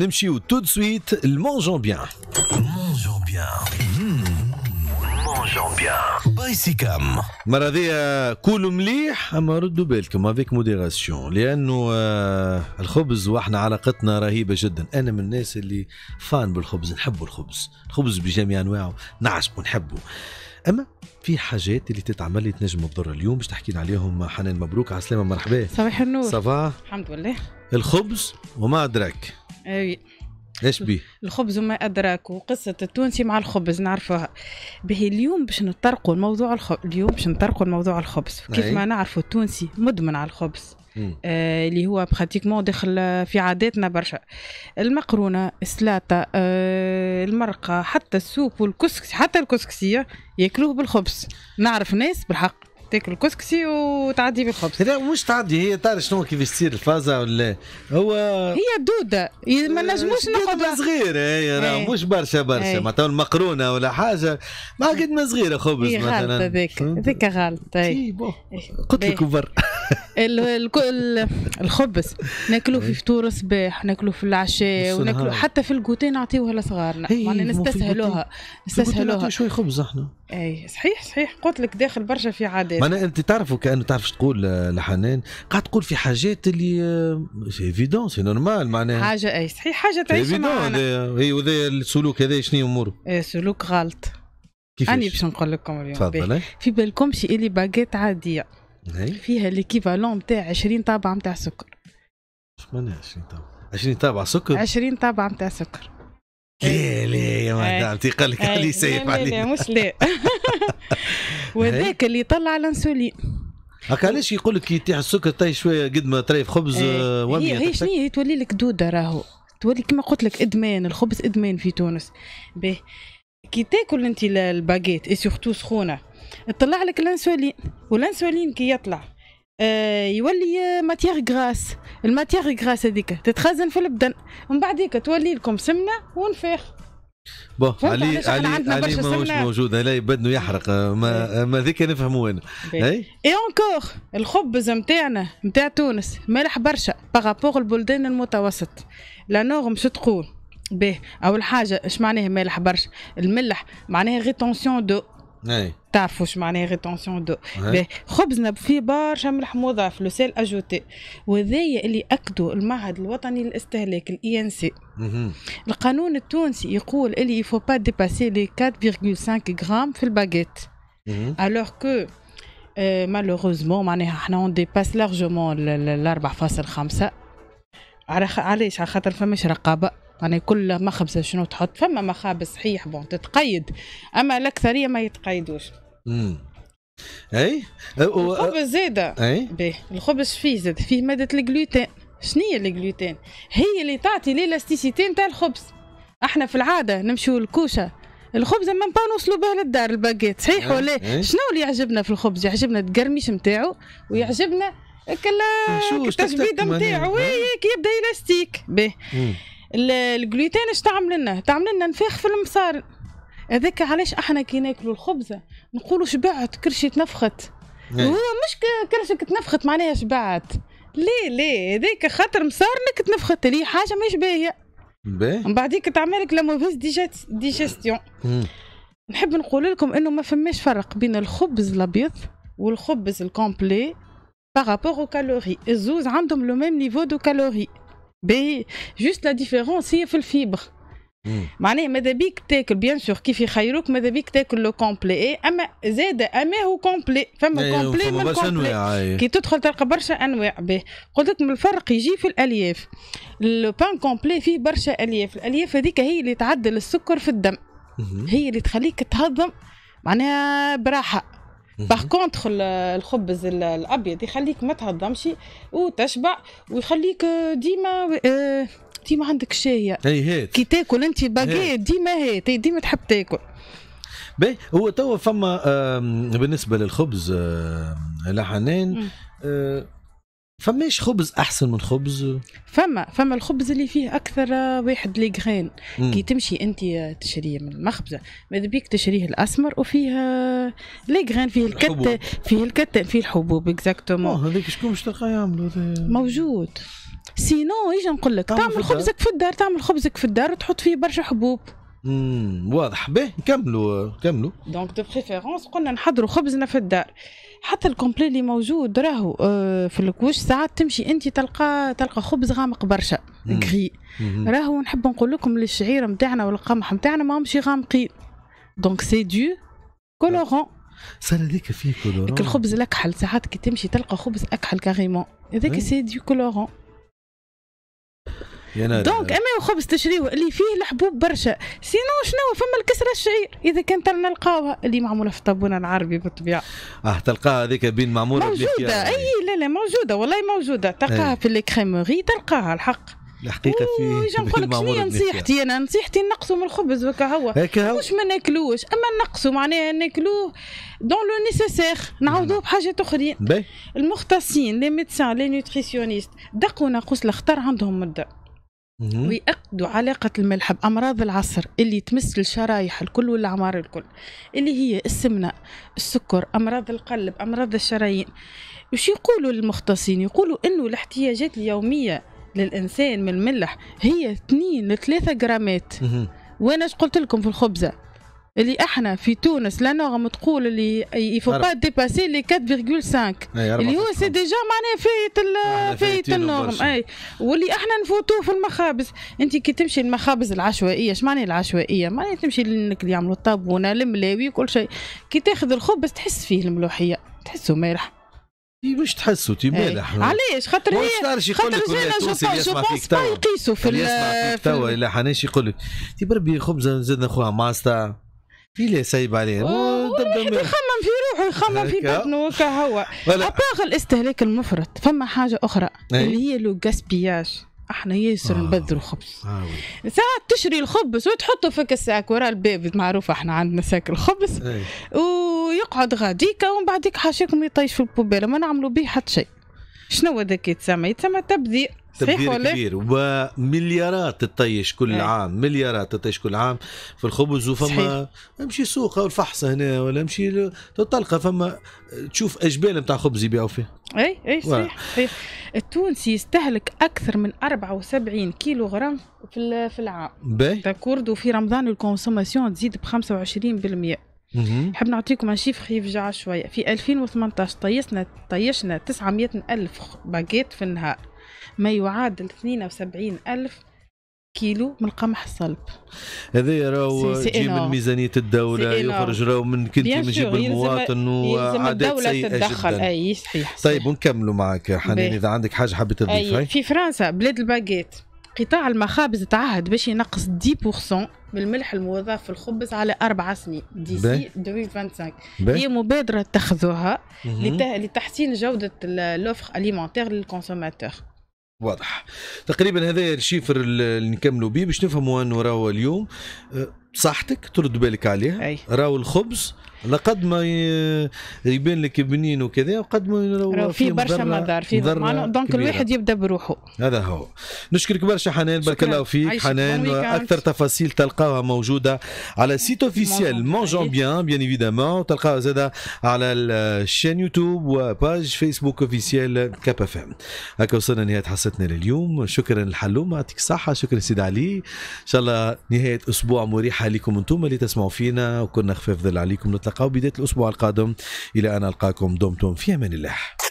نمشيو تو سويت لمونجون بيان مونجون بيان مونجون بيان باي سيكام مليح اما ردوا بالكم افيك موديراسيون لانه آه الخبز واحنا علاقتنا رهيبه جدا انا من الناس اللي فان بالخبز نحبوا الخبز الخبز بجميع انواعه نعشقه نحبه اما في حاجات اللي تتعمل لي تنجم تضر اليوم باش تحكي لنا عليهم حنان مبروك على السلامه مرحبا صباح النور صباح الحمد لله الخبز وما ادراك اي ليش بيه؟ الخبز وما أدراك وقصة التونسي مع الخبز نعرفوها به اليوم باش نطرقوا الموضوع الخبز اليوم باش نطرقوا الموضوع الخبز كيف ما نعرفوا التونسي مدمن على الخبز آه اللي هو براتيكمون داخل في عاداتنا برشا المقرونه السلاطه آه المرقه حتى السوب والكسكسي حتى الكسكسيه ياكلوه بالخبز نعرف ناس بالحق تاكل كسكسي وتعدي بالخبز لا مش تعدي هي تعرف شنو كيفاش تصير الفازة ولا هو هي دودة ما نجموش دودة صغيرة هي إيه. راه مش برشا برشا إيه. معناتها المقرونة ولا حاجة ما إيه. قد ما صغيرة خبز مثلا غلطة ذيك ذيك غلطة قلت لك كبر الخبز ناكلوه في فطور الصباح ناكلوه في العشاء وناكلوه حتى في الكوتي نعطيوها لصغارنا معناها نستسهلوها نستسهلوها شوي خبز احنا اي صحيح صحيح قلت لك داخل برشا في عادات معناها انت تعرفوا كانه تعرف تقول لحنان قاعد تقول في حاجات اللي سي ايفيدون سي نورمال معناها حاجه اي صحيح حاجه تعيش معنا اي وذا السلوك هذا شنو اموره؟ سلوك غلط كيفاش؟ اني باش نقول لكم اليوم تفضل في بالكم شي اللي باكيت عاديه هي. فيها ليكيفالون نتاع 20 طابعه نتاع سكر اش معناها 20 طابعه؟ 20 طابعه سكر؟ 20 طابعه نتاع سكر لا لا ايوه لك إيه. علي مش لا وذاك اللي طلع الانسولين هكا علاش يقول لك يطيح السكر طي شويه قد ما طريف خبز وميه آه، هي شنو هي تولي لك دوده راهو تولي كما قلت لك ادمان الخبز ادمان في تونس به كي تاكل انت الباغيت اي سورتو سخونه تطلع لك الانسولين والانسولين كي يطلع آه يولي آه، ماتيغ غراس الماتيغ غراس هذيك تتخزن في البدن ومن بعد هيك تولي لكم سمنه ونفاخ بون علي علي علي ماهوش موجود علي بدنو إيه. يحرق ما إيه. ما ذيك نفهمو انا اي إيه؟ اونكور الخبز نتاعنا نتاع تونس مالح برشا باغابوغ البلدان المتوسط لا نورم شو تقول به اول حاجه اش معناها مالح برشا الملح معناها غيتونسيون دو تعرفوا واش معناها ريتونسيون دو خبزنا فيه برشا ملح مضاف لو سيل اجوتي وذايا اللي اكدوا المعهد الوطني للاستهلاك الاي ان سي القانون التونسي يقول اللي يفو با ديباسي لي 4,5 غرام في الباغيت الوغ كو مالوروزمون معناها احنا اون ديباس لارجومون ل 4,5 علاش على خاطر فماش رقابه يعني كل مخبزه شنو تحط فما مخابز صحيح بون تتقيد اما الاكثريه ما يتقيدوش اي أه، الخبز زاده اي بيه الخبز فيه زاد فيه ماده الجلوتين شنو هي الجلوتين هي اللي تعطي الالاستيسيتي نتاع الخبز احنا في العاده نمشيو الكوشه الخبز ما نبقاو نوصلوا به للدار الباكيت صحيح ولا ايه؟ شنو اللي يعجبنا في الخبز يعجبنا القرميش نتاعو ويعجبنا كلا التجبيده نتاعو كي يبدا يلاستيك به الجلوتين اش تعمل لنا تعمل لنا نفاخ في المصارن هذاك علاش احنا كي ناكلوا الخبزه نقولوا شبعت كرشي تنفخت إيه. هو مش كرشك تنفخت معناها شبعت ليه ليه هذاك خاطر مصارنك تنفخت لي حاجه مش باهيه من بعديك تعمل لك لا موفيز ديجستيون نحب نقول لكم انه ما فماش فرق بين الخبز الابيض والخبز الكومبلي بارابور او كالوري الزوز عندهم لو ميم نيفو دو كالوري بي جوست لا ديفيرونس هي في الفيبر معناها ماذا بيك تاكل بيان سور كيف يخيروك ماذا بيك تاكل لو كومبلي إيه، اما زاد اما هو كومبلي فما إيه، كومبلي من كومبلي إيه. كي تدخل تلقى برشا انواع به قلت لك من الفرق يجي في الالياف لو بان كومبلي فيه برشا الياف الالياف هذيك هي اللي تعدل السكر في الدم هي اللي تخليك تهضم معناها براحه باغ كونتخ الخبز الابيض يخليك ما تهضمش وتشبع ويخليك ديما آه، ديما عندك شايه كي تاكل انت باغيت ديما هات ديما تحب تاكل باهي هو توا فما بالنسبه للخبز لحنان فماش خبز احسن من خبز فما فما الخبز اللي فيه اكثر واحد لي غرين كي تمشي انت تشريه من المخبزه ماذا بيك تشريه الاسمر وفيه لي غرين فيه الكت فيه الكت فيه الحبوب اكزاكتومون آه، هذاك شكون باش تلقاه يعملوا موجود سينو ايش نقول لك تعمل خبزك في الدار تعمل خبزك في الدار وتحط فيه برشا حبوب امم واضح باهي نكملوا نكملوا دونك دو بريفيرونس قلنا نحضروا خبزنا في الدار حتى الكومبلي اللي موجود راهو في الكوش ساعات تمشي انت تلقى تلقى خبز غامق برشا كغي راهو نحب نقول لكم الشعيره نتاعنا والقمح نتاعنا ماهمش غامقين دونك سي دو كولورون صار هذيك فيه كولورون الخبز الاكحل ساعات كي تمشي تلقى خبز اكحل كاريمون هذاك سي دو كولورون دونك اما الخبز تشريوه اللي فيه الحبوب برشا سينو شنو فما الكسره الشعير اذا كانت نلقاوها اللي معموله في الطابونه العربي بالطبيعه اه تلقاها هذيك بين معموله موجوده اي لا لا موجوده والله موجوده تلقاها إيه. في الكريموري تلقاها الحق الحقيقه في نقول لك شنو نصيحتي انا نصيحتي نقصوا من الخبز وكا هو مش ما ناكلوش اما نقصوا معناها ناكلوه دون لو نيسيسير نعوضوه بحاجات اخرين المختصين لي ميدسان لي نوتريسيونيست دقوا ناقوس الاخطار عندهم مده ويأكدوا علاقة الملح بأمراض العصر اللي تمس الشرايح الكل والأعمار الكل اللي هي السمنة السكر أمراض القلب أمراض الشرايين وش يقولوا المختصين يقولوا أنه الاحتياجات اليومية للإنسان من الملح هي 2 ل 3 جرامات مم. وأنا قلت لكم في الخبزة اللي احنا في تونس لا نورم تقول اللي يفو با ديباسي لي 4.5 اللي هو سي ديجا معناها فايت فايت النورم اي واللي احنا نفوتوه في المخابز انت كي تمشي المخابز العشوائيه اش معناها العشوائيه معناها تمشي لانك يعملوا الطابونه الملاوي كل شيء كي تاخذ الخبز تحس فيه الملوحيه تحسه مالح مش تحسوا تي مالح علاش خاطر هي خاطر جينا جو بونس با يقيسوا في يسمع فيك توا الى حناش يقول لك تي بربي خبزه زدنا خوها ماستا في لي سايب عليه آه، يخمم في روحه يخمم في بطنه هو اباغ الاستهلاك المفرط فما حاجه اخرى أي. اللي هي لو جاسبياج احنا ياسر آه. نبذروا خبز آه. ساعات تشري الخبز وتحطه في الساك ورا الباب معروف احنا عندنا ساك الخبز أي. ويقعد غاديكا ومن بعديك حاشاكم يطيش في البوبيله ما نعملوا به حتى شيء شنو هذاك يتسمى يتسمى تبذير تبذير كبير ومليارات تطيش كل ايه. عام مليارات تطيش كل عام في الخبز وفما امشي سوق او الفحص هنا ولا امشي تلقى فما تشوف اجبال نتاع خبز يبيعوا فيه اي اي صحيح التونسي يستهلك اكثر من 74 كيلو غرام في في العام داكورد وفي رمضان الكونسوماسيون تزيد ب 25% نحب نعطيكم ان شيف يفجع شويه في 2018 طيشنا طيشنا 900 الف باكيت في النهار ما يعادل 72 ألف كيلو من القمح الصلب هذا راهو يجي من ميزانيه الدوله يخرج راهو من كنتي من جيب المواطن وعادات سيئه تتدخل جدا اي صحيح طيب ونكملوا معك يا حنان اذا عندك حاجه حابه تضيفها في فرنسا بلاد الباكيت قطاع المخابز تعهد باش ينقص 10% من الملح الموظف في الخبز على أربع سنين دي سي 2025 هي مبادرة اتخذوها لتحسين جودة لوفر أليمونتير للكونسوماتور واضح تقريبا هذا الشيفر اللي نكملوا به باش نفهموا انه راهو اليوم أه، صحتك ترد بالك عليها أي. راهو الخبز لقد ما يبان لك بنين وكذا وقد ما في برشا مدار في دونك الواحد يبدا بروحه هذا هو نشكرك برشا حنان بارك الله فيك حنان اكثر تفاصيل تلقاها موجوده على سيت اوفيسيال مونجون بيان بيان ايفيدامون تلقاها زاد على الشين يوتيوب وباج فيسبوك اوفيسيال كاب اف ام هكا وصلنا لنهايه حصتنا لليوم شكرا للحلومه يعطيك الصحه شكرا سيد علي ان شاء الله نهايه اسبوع مريحه حالكم انتم اللي تسمعوا فينا وكنا خفاف ظل عليكم نتلقاو بدايه الاسبوع القادم الى ان القاكم دمتم في امان الله